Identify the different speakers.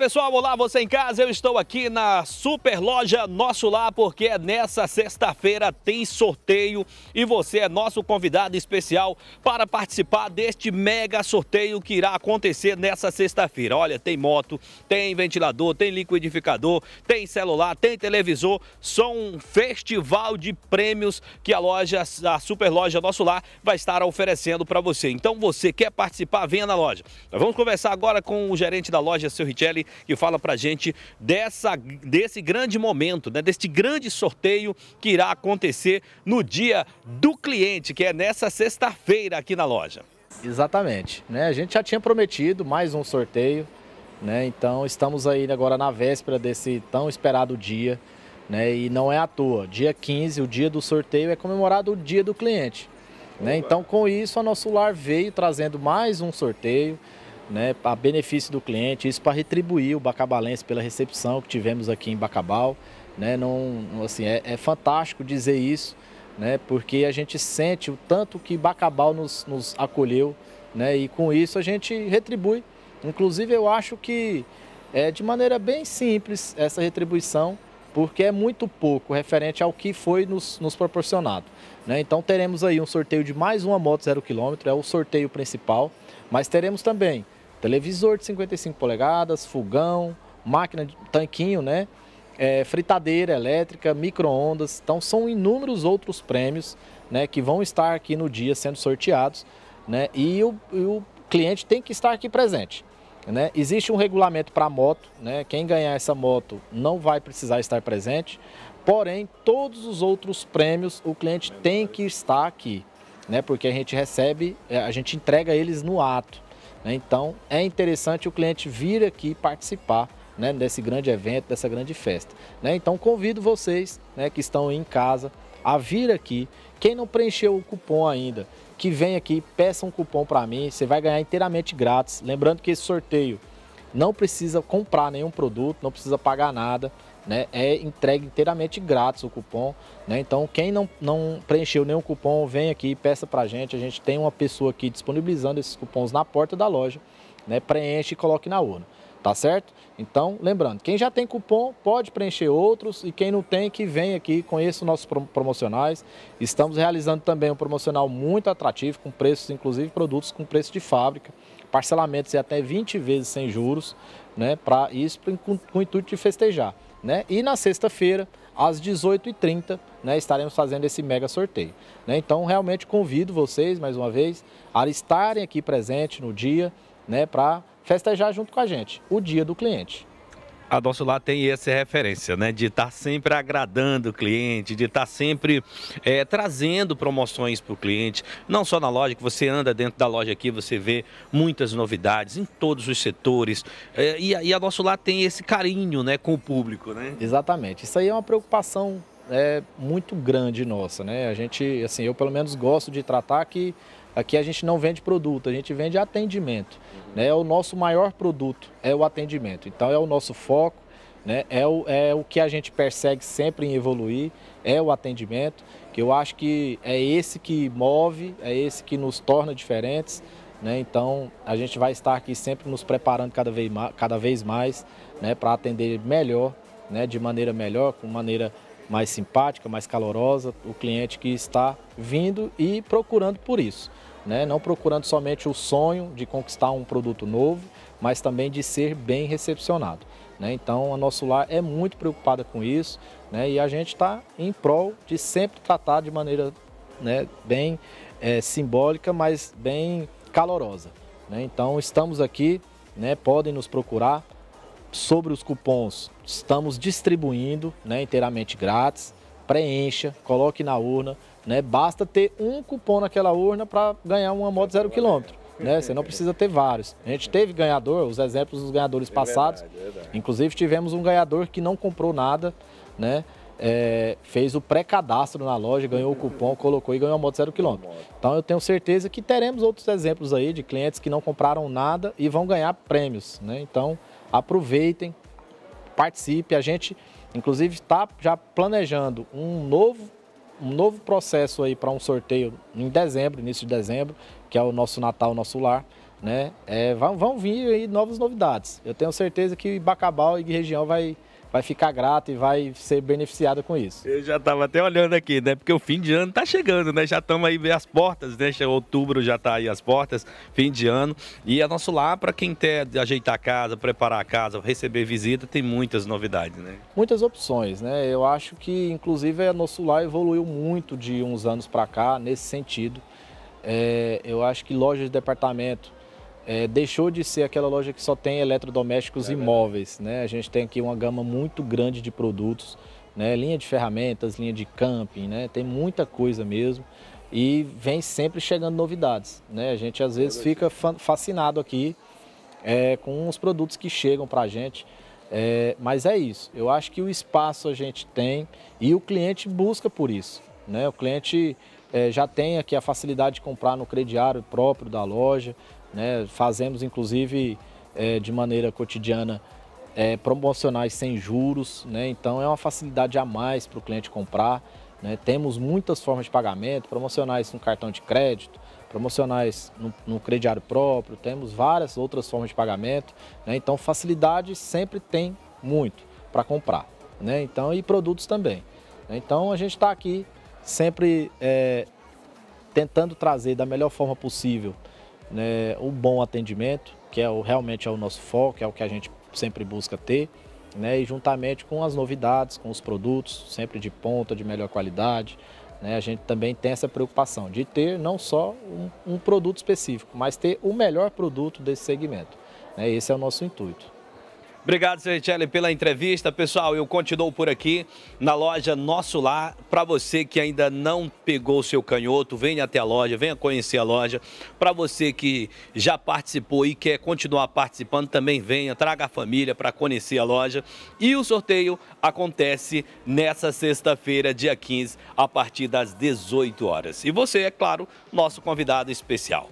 Speaker 1: pessoal, olá você em casa, eu estou aqui na super loja Nosso Lá porque é nessa sexta-feira tem sorteio e você é nosso convidado especial para participar deste mega sorteio que irá acontecer nessa sexta-feira. Olha, tem moto, tem ventilador, tem liquidificador, tem celular, tem televisor, só um festival de prêmios que a loja, a super loja Nosso Lá vai estar oferecendo para você. Então você quer participar, venha na loja. Nós vamos conversar agora com o gerente da loja, seu Richelli, e fala para a gente dessa, desse grande momento, né, deste grande sorteio que irá acontecer no dia do cliente, que é nessa sexta-feira aqui na loja.
Speaker 2: Exatamente. Né? A gente já tinha prometido mais um sorteio, né? então estamos aí agora na véspera desse tão esperado dia. Né? E não é à toa. Dia 15, o dia do sorteio, é comemorado o dia do cliente. Né? Então, com isso, a Nosso Lar veio trazendo mais um sorteio, né, a benefício do cliente, isso para retribuir o bacabalense pela recepção que tivemos aqui em Bacabal. Né, não, assim, é, é fantástico dizer isso, né, porque a gente sente o tanto que Bacabal nos, nos acolheu né, e com isso a gente retribui. Inclusive eu acho que é de maneira bem simples essa retribuição, porque é muito pouco referente ao que foi nos, nos proporcionado. Né? Então teremos aí um sorteio de mais uma moto zero quilômetro, é o sorteio principal, mas teremos também televisor de 55 polegadas, fogão, máquina de tanquinho, né? É, fritadeira elétrica, micro-ondas. Então, são inúmeros outros prêmios né, que vão estar aqui no dia sendo sorteados. Né, e, o, e o cliente tem que estar aqui presente. Né? Existe um regulamento para moto, né? quem ganhar essa moto não vai precisar estar presente, porém, todos os outros prêmios o cliente tem que estar aqui, né? porque a gente recebe, é, a gente entrega eles no ato. Né? Então é interessante o cliente vir aqui participar né, desse grande evento, dessa grande festa. Né? Então convido vocês né, que estão em casa a vir aqui. Quem não preencheu o cupom ainda, que vem aqui, peça um cupom para mim, você vai ganhar inteiramente grátis. Lembrando que esse sorteio não precisa comprar nenhum produto, não precisa pagar nada né, é entregue inteiramente grátis o cupom. Né? Então, quem não, não preencheu nenhum cupom, vem aqui, peça para a gente. A gente tem uma pessoa aqui disponibilizando esses cupons na porta da loja. Né? Preenche e coloque na urna. Tá certo? Então, lembrando, quem já tem cupom pode preencher outros e quem não tem, que vem aqui, conheça os nossos promocionais. Estamos realizando também um promocional muito atrativo, com preços, inclusive produtos com preço de fábrica, parcelamentos e é até 20 vezes sem juros, né? Para isso com, com o intuito de festejar. Né? E na sexta-feira, às 18h30, né, estaremos fazendo esse mega sorteio. Né? Então, realmente convido vocês, mais uma vez, a estarem aqui presentes no dia né, para festejar junto com a gente o dia do cliente
Speaker 1: a nosso lado tem essa referência, né? De estar tá sempre agradando o cliente, de estar tá sempre é, trazendo promoções para o cliente. Não só na loja, que você anda dentro da loja aqui, você vê muitas novidades em todos os setores. É, e, e a nosso lado tem esse carinho né, com o público, né? Exatamente. Isso aí é uma
Speaker 2: preocupação é muito grande nossa, né? A gente, assim, eu pelo menos gosto de tratar que aqui a gente não vende produto, a gente vende atendimento, uhum. né? É o nosso maior produto é o atendimento, então é o nosso foco, né? É o, é o que a gente persegue sempre em evoluir, é o atendimento, que eu acho que é esse que move, é esse que nos torna diferentes, né? Então a gente vai estar aqui sempre nos preparando cada vez mais, cada vez mais né? para atender melhor, né? de maneira melhor, com maneira mais simpática, mais calorosa, o cliente que está vindo e procurando por isso. Né? Não procurando somente o sonho de conquistar um produto novo, mas também de ser bem recepcionado. Né? Então, a nosso lar é muito preocupada com isso né? e a gente está em prol de sempre tratar de maneira né, bem é, simbólica, mas bem calorosa. né? Então, estamos aqui, né? podem nos procurar sobre os cupons, estamos distribuindo né, inteiramente grátis. Preencha, coloque na urna. Né? Basta ter um cupom naquela urna para ganhar uma moto zero quilômetro. Né? Você não precisa ter vários. A gente teve ganhador, os exemplos dos ganhadores é passados. É Inclusive tivemos um ganhador que não comprou nada, né? É, fez o pré-cadastro na loja, ganhou o cupom, colocou e ganhou a moto zero quilômetro. Então eu tenho certeza que teremos outros exemplos aí de clientes que não compraram nada e vão ganhar prêmios, né? Então aproveitem, participe. A gente, inclusive, está já planejando um novo, um novo processo aí para um sorteio em dezembro, início de dezembro, que é o nosso Natal, nosso lar. Né? É, vão, vão vir aí novas novidades. Eu tenho certeza que Bacabal e região vai vai ficar grato e vai ser beneficiado
Speaker 1: com isso. Eu já estava até olhando aqui, né? Porque o fim de ano está chegando, né? Já estamos aí bem as portas, né? Outubro já está aí as portas, fim de ano. E a é nosso lar para quem quer ajeitar a casa, preparar a casa, receber visita, tem muitas novidades, né?
Speaker 2: Muitas opções, né? Eu acho que, inclusive, a é nosso lar evoluiu muito de uns anos para cá nesse sentido. É, eu acho que lojas de departamento é, deixou de ser aquela loja que só tem eletrodomésticos é, e móveis. Né? A gente tem aqui uma gama muito grande de produtos, né? linha de ferramentas, linha de camping, né? tem muita coisa mesmo. E vem sempre chegando novidades. Né? A gente às vezes é fica fascinado aqui é, com os produtos que chegam para a gente. É, mas é isso, eu acho que o espaço a gente tem e o cliente busca por isso. Né? O cliente é, já tem aqui a facilidade de comprar no crediário próprio da loja, né? Fazemos, inclusive, é, de maneira cotidiana, é, promocionais sem juros. Né? Então, é uma facilidade a mais para o cliente comprar. Né? Temos muitas formas de pagamento, promocionais no cartão de crédito, promocionais no, no crediário próprio, temos várias outras formas de pagamento. Né? Então, facilidade sempre tem muito para comprar. Né? Então, e produtos também. Né? Então, a gente está aqui sempre é, tentando trazer da melhor forma possível né, o bom atendimento, que é o, realmente é o nosso foco, é o que a gente sempre busca ter, né, e juntamente com as novidades, com os produtos, sempre de ponta, de melhor qualidade, né, a gente também tem essa preocupação de ter não só um, um produto específico, mas ter o melhor produto desse segmento. Né, esse é o nosso intuito.
Speaker 1: Obrigado, Sergitelli, pela entrevista. Pessoal, eu continuo por aqui na loja Nosso Lar. Para você que ainda não pegou o seu canhoto, venha até a loja, venha conhecer a loja. Para você que já participou e quer continuar participando, também venha, traga a família para conhecer a loja. E o sorteio acontece nessa sexta-feira, dia 15, a partir das 18 horas. E você, é claro, nosso convidado especial.